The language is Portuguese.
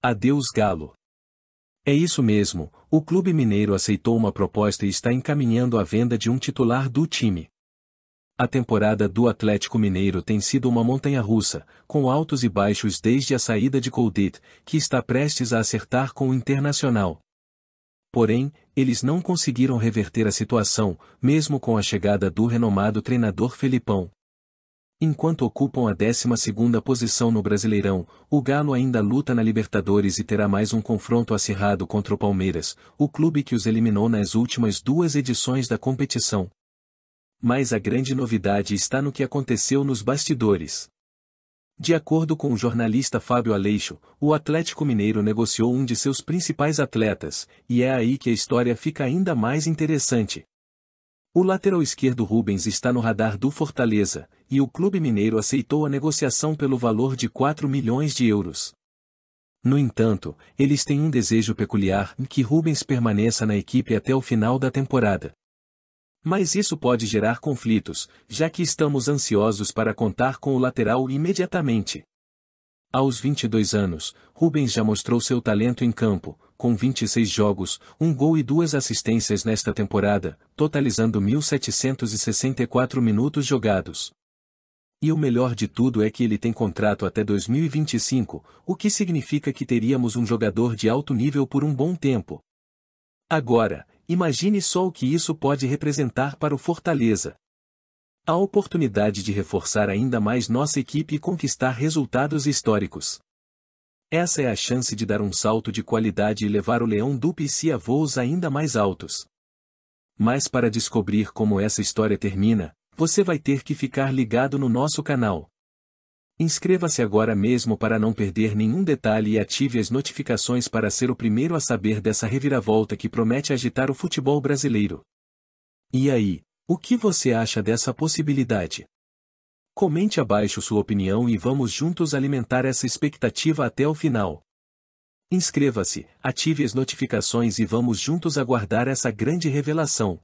Adeus Galo. É isso mesmo, o clube mineiro aceitou uma proposta e está encaminhando a venda de um titular do time. A temporada do Atlético Mineiro tem sido uma montanha russa, com altos e baixos desde a saída de Coldit, que está prestes a acertar com o Internacional. Porém, eles não conseguiram reverter a situação, mesmo com a chegada do renomado treinador Felipão. Enquanto ocupam a 12ª posição no Brasileirão, o Galo ainda luta na Libertadores e terá mais um confronto acirrado contra o Palmeiras, o clube que os eliminou nas últimas duas edições da competição. Mas a grande novidade está no que aconteceu nos bastidores. De acordo com o jornalista Fábio Aleixo, o Atlético Mineiro negociou um de seus principais atletas, e é aí que a história fica ainda mais interessante. O lateral esquerdo Rubens está no radar do Fortaleza, e o clube mineiro aceitou a negociação pelo valor de 4 milhões de euros. No entanto, eles têm um desejo peculiar que Rubens permaneça na equipe até o final da temporada. Mas isso pode gerar conflitos, já que estamos ansiosos para contar com o lateral imediatamente. Aos 22 anos, Rubens já mostrou seu talento em campo, com 26 jogos, um gol e duas assistências nesta temporada, totalizando 1.764 minutos jogados. E o melhor de tudo é que ele tem contrato até 2025, o que significa que teríamos um jogador de alto nível por um bom tempo. Agora, imagine só o que isso pode representar para o Fortaleza. A oportunidade de reforçar ainda mais nossa equipe e conquistar resultados históricos. Essa é a chance de dar um salto de qualidade e levar o Leão Dupici a voos ainda mais altos. Mas para descobrir como essa história termina, você vai ter que ficar ligado no nosso canal. Inscreva-se agora mesmo para não perder nenhum detalhe e ative as notificações para ser o primeiro a saber dessa reviravolta que promete agitar o futebol brasileiro. E aí, o que você acha dessa possibilidade? Comente abaixo sua opinião e vamos juntos alimentar essa expectativa até o final. Inscreva-se, ative as notificações e vamos juntos aguardar essa grande revelação.